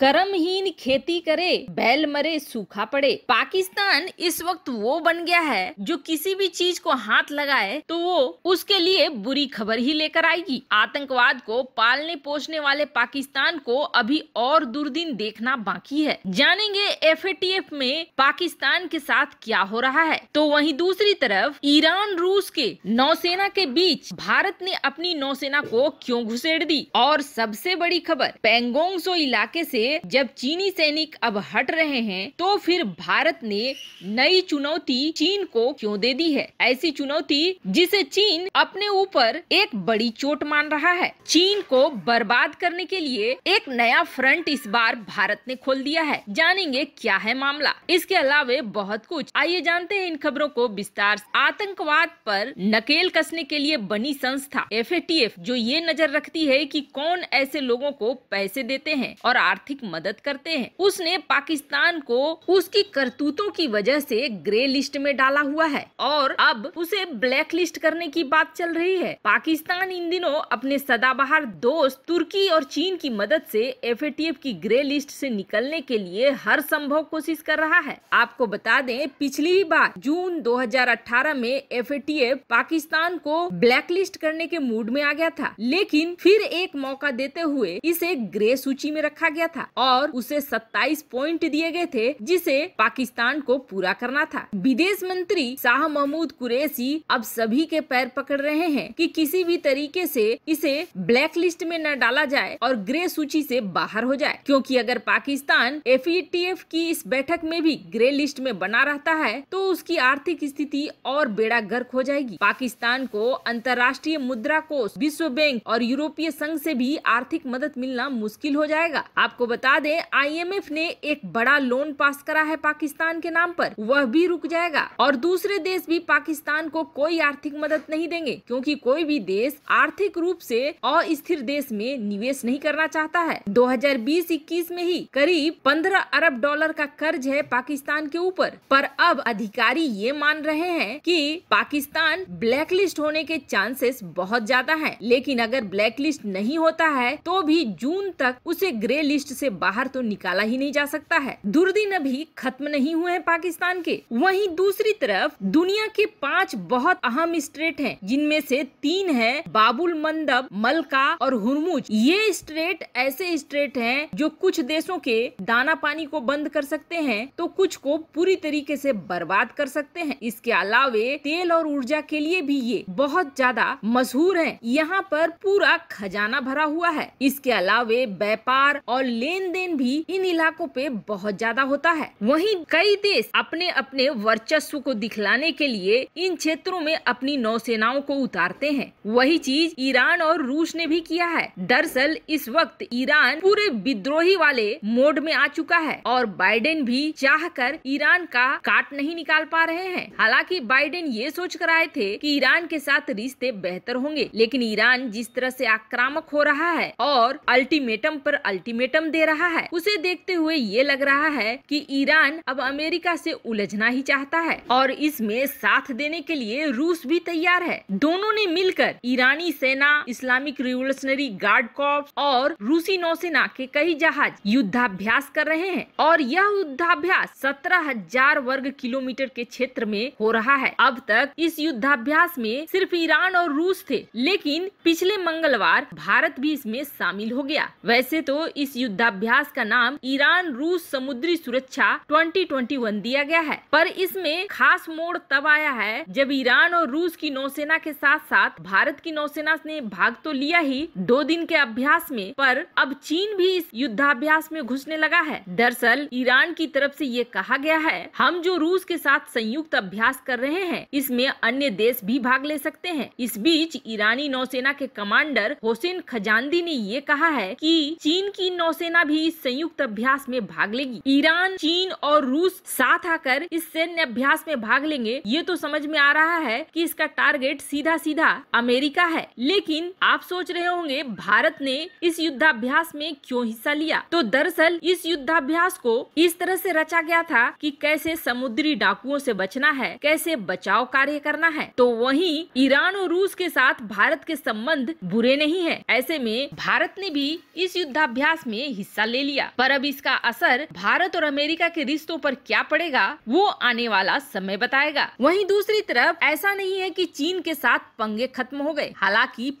कर्महीन खेती करे बैल मरे सूखा पड़े पाकिस्तान इस वक्त वो बन गया है जो किसी भी चीज को हाथ लगाए तो वो उसके लिए बुरी खबर ही लेकर आएगी आतंकवाद को पालने पोषने वाले पाकिस्तान को अभी और दुर्दिन देखना बाकी है जानेंगे एफ में पाकिस्तान के साथ क्या हो रहा है तो वहीं दूसरी तरफ ईरान रूस के नौसेना के बीच भारत ने अपनी नौसेना को क्यों घुसेड़ दी और सबसे बड़ी खबर पेंगोंगसो इलाके से जब चीनी सैनिक अब हट रहे हैं तो फिर भारत ने नई चुनौती चीन को क्यों दे दी है ऐसी चुनौती जिसे चीन अपने ऊपर एक बड़ी चोट मान रहा है चीन को बर्बाद करने के लिए एक नया फ्रंट इस बार भारत ने खोल दिया है जानेंगे क्या है मामला इसके अलावे बहुत कुछ आइए जानते हैं इन खबरों को विस्तार आतंकवाद पर नकेल कसने के लिए बनी संस्था एफ जो ये नजर रखती है कि कौन ऐसे लोगों को पैसे देते हैं और आर्थिक आर्थिक मदद करते हैं उसने पाकिस्तान को उसकी करतूतों की वजह से ग्रे लिस्ट में डाला हुआ है और अब उसे ब्लैक लिस्ट करने की बात चल रही है पाकिस्तान इन दिनों अपने सदाबहार दोस्त तुर्की और चीन की मदद से एफ की ग्रे लिस्ट से निकलने के लिए हर संभव कोशिश कर रहा है आपको बता दें पिछली बार जून 2018 में एफ पाकिस्तान को ब्लैक लिस्ट करने के मूड में आ गया था लेकिन फिर एक मौका देते हुए इसे ग्रे सूची में रखा गया था और उसे 27 पॉइंट दिए गए थे जिसे पाकिस्तान को पूरा करना था विदेश मंत्री शाह महमूद कुरैसी अब सभी के पैर पकड़ रहे हैं कि किसी भी तरीके से इसे ब्लैक लिस्ट में न डाला जाए और ग्रे सूची से बाहर हो जाए क्योंकि अगर पाकिस्तान एफ e की इस बैठक में भी ग्रे लिस्ट में बना रहता है तो उसकी आर्थिक स्थिति और बेड़ा गर्क हो जाएगी पाकिस्तान को अंतर्राष्ट्रीय मुद्रा कोष विश्व बैंक और यूरोपीय संघ से भी आर्थिक मदद मिलना मुश्किल हो जाएगा आपको बता बता दें आईएमएफ ने एक बड़ा लोन पास करा है पाकिस्तान के नाम पर वह भी रुक जाएगा और दूसरे देश भी पाकिस्तान को कोई आर्थिक मदद नहीं देंगे क्योंकि कोई भी देश आर्थिक रूप से अस्थिर देश में निवेश नहीं करना चाहता है 2020-21 में ही करीब 15 अरब डॉलर का कर्ज है पाकिस्तान के ऊपर पर अब अधिकारी ये मान रहे हैं कि पाकिस्तान ब्लैक लिस्ट होने के चांसेस बहुत ज्यादा है लेकिन अगर ब्लैक लिस्ट नहीं होता है तो भी जून तक उसे ग्रे लिस्ट से बाहर तो निकाला ही नहीं जा सकता है दुर्दिन अभी खत्म नहीं हुए हैं पाकिस्तान के वहीं दूसरी तरफ दुनिया के पांच बहुत अहम स्ट्रेट हैं जिनमें से तीन है बाबुल मंदब मलका और हुरमुज ये स्ट्रेट ऐसे स्ट्रेट है जो कुछ देशों के दाना पानी को बंद कर सकते हैं तो कुछ को पूरी तरीके से बर्बाद कर सकते हैं इसके अलावे तेल और ऊर्जा के लिए भी ये बहुत ज्यादा मशहूर है यहाँ पर पूरा खजाना भरा हुआ है इसके अलावे व्यापार और ले लेन देन भी इन इलाकों पे बहुत ज्यादा होता है वहीं कई देश अपने अपने वर्चस्व को दिखलाने के लिए इन क्षेत्रों में अपनी नौसेनाओं को उतारते हैं वही चीज ईरान और रूस ने भी किया है दरअसल इस वक्त ईरान पूरे विद्रोही वाले मोड में आ चुका है और बाइडेन भी चाह कर ईरान का काट नहीं निकाल पा रहे हैं हालांकि बाइडेन ये सोच कर आए थे कि ईरान के साथ रिश्ते बेहतर होंगे लेकिन ईरान जिस तरह से आक्रामक हो रहा है और अल्टीमेटम पर अल्टीमेटम दे दे रहा है उसे देखते हुए ये लग रहा है कि ईरान अब अमेरिका से उलझना ही चाहता है और इसमें साथ देने के लिए रूस भी तैयार है दोनों ने मिलकर ईरानी सेना इस्लामिक रिवोल्यूशनरी गार्ड कॉप और रूसी नौसेना के कई जहाज युद्धाभ्यास कर रहे हैं और यह युद्धाभ्यास सत्रह हजार वर्ग किलोमीटर के क्षेत्र में हो रहा है अब तक इस युद्धाभ्यास में सिर्फ ईरान और रूस थे लेकिन पिछले मंगलवार भारत भी इसमें शामिल हो गया वैसे तो इस युद्धा अभ्यास का नाम ईरान रूस समुद्री सुरक्षा 2021 दिया गया है पर इसमें खास मोड़ तब आया है जब ईरान और रूस की नौसेना के साथ साथ भारत की नौसेना ने भाग तो लिया ही दो दिन के अभ्यास में पर अब चीन भी इस युद्धाभ्यास में घुसने लगा है दरअसल ईरान की तरफ से ये कहा गया है हम जो रूस के साथ संयुक्त अभ्यास कर रहे हैं इसमें अन्य देश भी भाग ले सकते हैं इस बीच ईरानी नौसेना के कमांडर होसेन खजांदी ने ये कहा है कि चीन की नौसेना सेना भी इस संयुक्त अभ्यास में भाग लेगी ईरान चीन और रूस साथ आकर इस सैन्य अभ्यास में भाग लेंगे ये तो समझ में आ रहा है कि इसका टारगेट सीधा सीधा अमेरिका है लेकिन आप सोच रहे होंगे भारत ने इस युद्धाभ्यास में क्यों हिस्सा लिया तो दरअसल इस युद्धाभ्यास को इस तरह से रचा गया था कि कैसे समुद्री डाकुओं से बचना है कैसे बचाव कार्य करना है तो वहीं ईरान और रूस के साथ भारत के संबंध बुरे नहीं है ऐसे में भारत ने भी इस युद्धाभ्यास में हिस्सा हिस्सा ले लिया पर अब इसका असर भारत और अमेरिका के रिश्तों पर क्या पड़ेगा वो आने वाला समय बताएगा वहीं दूसरी तरफ ऐसा नहीं है कि चीन के साथ पंगे खत्म हो गए हालांकि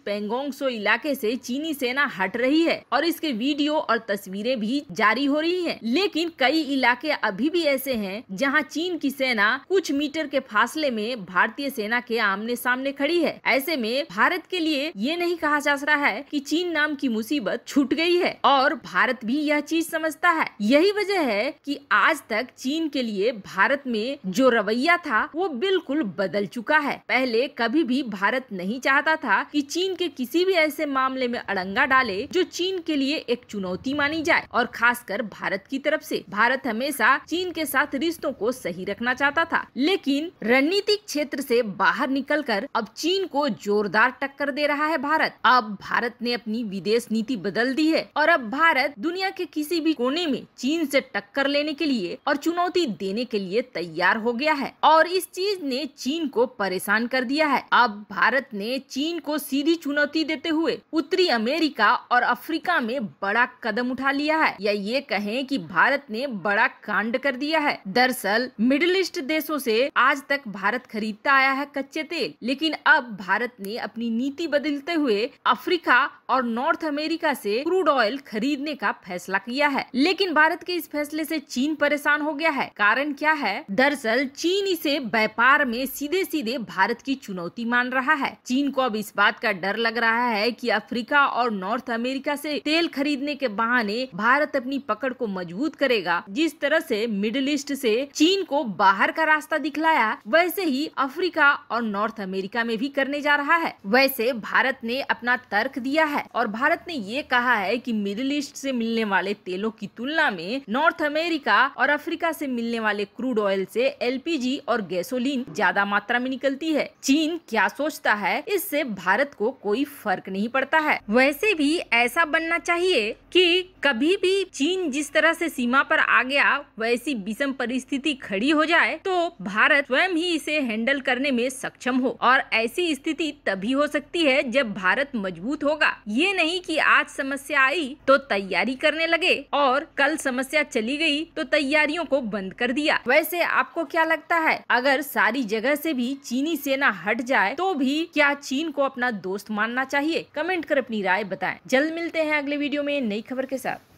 सो इलाके से चीनी सेना हट रही है और इसके वीडियो और तस्वीरें भी जारी हो रही है लेकिन कई इलाके अभी भी ऐसे है जहाँ चीन की सेना कुछ मीटर के फासले में भारतीय सेना के आमने सामने खड़ी है ऐसे में भारत के लिए ये नहीं कहा जा रहा है की चीन नाम की मुसीबत छूट गई है और भारत भारत भी यह चीज समझता है यही वजह है कि आज तक चीन के लिए भारत में जो रवैया था वो बिल्कुल बदल चुका है पहले कभी भी भारत नहीं चाहता था कि चीन के किसी भी ऐसे मामले में अड़ंगा डाले जो चीन के लिए एक चुनौती मानी जाए और खासकर भारत की तरफ से भारत हमेशा चीन के साथ रिश्तों को सही रखना चाहता था लेकिन रणनीतिक क्षेत्र से बाहर निकलकर अब चीन को जोरदार टक्कर दे रहा है भारत अब भारत ने अपनी विदेश नीति बदल दी है और अब भारत दुनिया के किसी भी कोने में चीन से टक्कर लेने के लिए और चुनौती देने के लिए तैयार हो गया है और इस चीज ने चीन को परेशान कर दिया है अब भारत ने चीन को सीधी चुनौती देते हुए उत्तरी अमेरिका और अफ्रीका में बड़ा कदम उठा लिया है या ये कहें कि भारत ने बड़ा कांड कर दिया है दरअसल मिडिल ईस्ट देशों से आज तक भारत खरीदता आया है कच्चे तेल लेकिन अब भारत ने अपनी नीति बदलते हुए अफ्रीका और नॉर्थ अमेरिका से क्रूड ऑयल खरीदने का का फैसला किया है लेकिन भारत के इस फैसले से चीन परेशान हो गया है कारण क्या है दरअसल चीन इसे व्यापार में सीधे सीधे भारत की चुनौती मान रहा है चीन को अब इस बात का डर लग रहा है कि अफ्रीका और नॉर्थ अमेरिका से तेल खरीदने के बहाने भारत अपनी पकड़ को मजबूत करेगा जिस तरह से मिडिल ईस्ट से चीन को बाहर का रास्ता दिखलाया वैसे ही अफ्रीका और नॉर्थ अमेरिका में भी करने जा रहा है वैसे भारत ने अपना तर्क दिया है और भारत ने ये कहा है कि मिडिल ईस्ट से मिलने वाले तेलों की तुलना में नॉर्थ अमेरिका और अफ्रीका से मिलने वाले क्रूड ऑयल से एलपीजी और गैसोलीन ज्यादा मात्रा में निकलती है चीन क्या सोचता है इससे भारत को कोई फर्क नहीं पड़ता है वैसे भी ऐसा बनना चाहिए कि कभी भी चीन जिस तरह से सीमा पर आ गया वैसी विषम परिस्थिति खड़ी हो जाए तो भारत स्वयं ही इसे हैंडल करने में सक्षम हो और ऐसी स्थिति तभी हो सकती है जब भारत मजबूत होगा ये नहीं कि आज समस्या आई तो तैयारी तैयारी करने लगे और कल समस्या चली गई तो तैयारियों को बंद कर दिया वैसे आपको क्या लगता है अगर सारी जगह से भी चीनी सेना हट जाए तो भी क्या चीन को अपना दोस्त मानना चाहिए कमेंट कर अपनी राय बताएं जल्द मिलते हैं अगले वीडियो में नई खबर के साथ